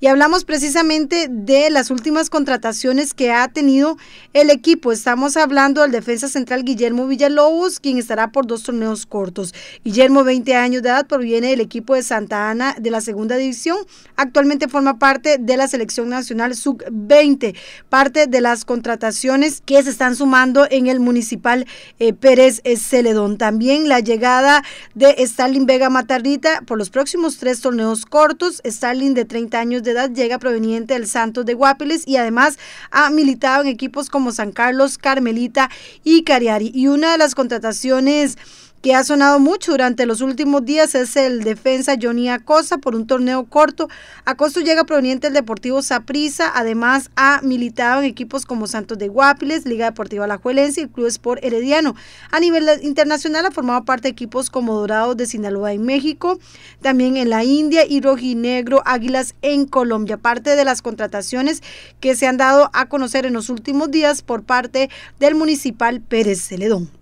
y hablamos precisamente de las últimas contrataciones que ha tenido el equipo. Estamos hablando del defensa central Guillermo Villalobos, quien estará por dos torneos cortos. Guillermo, 20 años de edad, proviene del equipo de Santa Ana de la segunda división. Actualmente forma parte de la selección nacional sub-20, parte de las contrataciones que se están sumando en el municipal eh, Pérez eh, Celedón. También la llegada de Stalin Vega Matarrita por los próximos tres torneos cortos. Stalin de 30 años de edad llega proveniente del Santos de Guapiles y además ha militado en equipos como San Carlos, Carmelita y Cariari. Y una de las contrataciones que ha sonado mucho durante los últimos días es el defensa Johnny Acosta por un torneo corto. Acosta llega proveniente del Deportivo Saprissa, además ha militado en equipos como Santos de Guapiles, Liga Deportiva Alajuelense y Club Sport Herediano. A nivel internacional ha formado parte de equipos como Dorado de Sinaloa en México, también en la India y Rojinegro Águilas en Colombia. Parte de las contrataciones que se han dado a conocer en los últimos días por parte del Municipal Pérez Celedón.